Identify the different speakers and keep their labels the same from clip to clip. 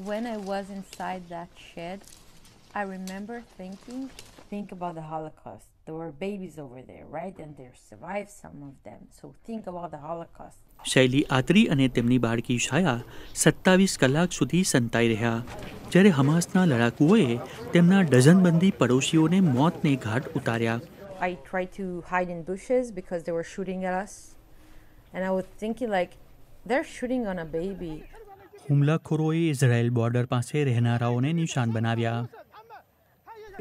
Speaker 1: When I was inside that shed, I remember thinking Think about the Holocaust. There were babies over there, right? And they survived some of them. So think about the Holocaust.
Speaker 2: શૈલી આદરી અને તેમની બાળકી છાયા સત્તાવીસ કલાક સુધી સંતાઈ રહ્યા જ્યારે હમાસના લડાકુઓએ તેમના ડઝનબંધી પડોશીઓને મોતને ઘાટ ઉતાર્યા
Speaker 1: I tried to hide in bushes because they were shooting at us. And I was thinking like they're shooting on a baby.
Speaker 2: હુમલાખોરોએ ઇઝરાયેલ બોર્ડર પાસે રહેનારાઓને નિશાન બનાવ્યા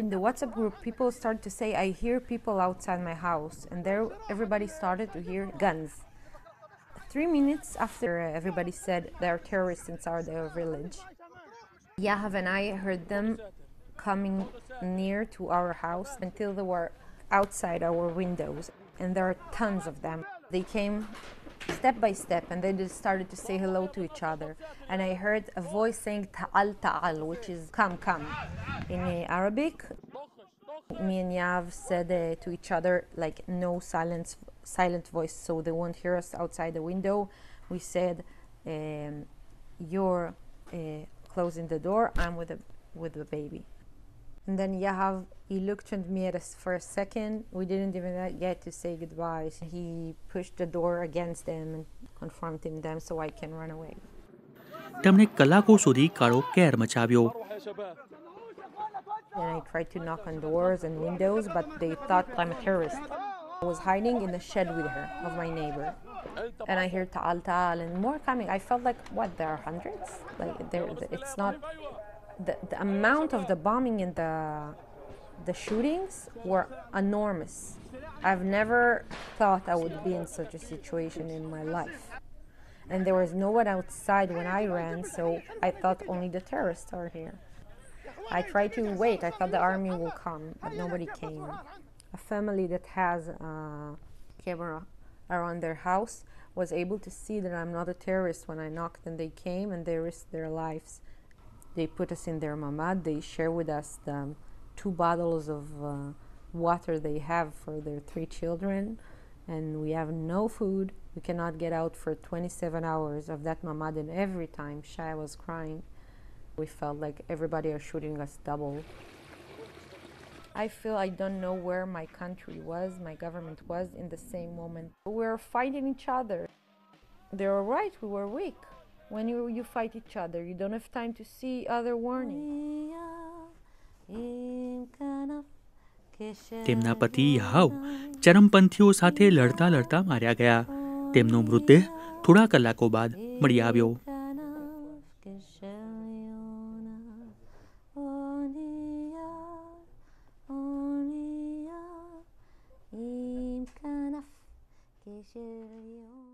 Speaker 1: in the WhatsApp group, people started to say, I hear people outside my house. And there, everybody started to hear guns. Three minutes after, uh, everybody said there are terrorists inside their village. Yahav and I heard them coming near to our house until they were outside our windows. And there are tons of them. They came step by step and they just started to say hello to each other and i heard a voice saying ta'al ta'al which is come come in arabic me and yav said uh, to each other like no silence silent voice so they won't hear us outside the window we said um, you're uh, closing the door i'm with the with the baby and then Yahav, he looked at me at for a second. We didn't even uh, get to say goodbye. So he pushed the door against them and confronted them so I can run away.
Speaker 2: તેમણે કલાકો સુધી કાળો care મચાવ્યો
Speaker 1: And I tried to knock on doors and windows, but they thought I'm a terrorist. I was hiding in the shed with her, of my neighbor. And I hear Ta'al Ta'al and more coming. I felt like, what, there are hundreds? Like, there, it's not the, the amount of the bombing and the the shootings were enormous. I've never thought I would be in such a situation in my life. And there was no one outside when I ran, so I thought only the terrorists are here. I tried to wait, I thought the army will come, but nobody came. A family that has a camera around their house was able to see that I'm not a terrorist when I knocked, and they came and they risked their lives they put us in their mamad. They share with us the two bottles of uh, water they have for their three children. And we have no food. We cannot get out for 27 hours of that mamad. And every time Shia was crying, we felt like everybody is shooting us double. I feel I don't know where my country was, my government was in the same moment. We were fighting each other. They were right, we were weak. when you, you fight each other. You don't have time to see other warnings.
Speaker 2: તેમના પતિ યાહવ ચરમપંથીઓ સાથે લડતા લડતા માર્યા ગયા તેમનો મૃતદેહ થોડા કલાકો બાદ મળી આવ્યો
Speaker 1: Thank you.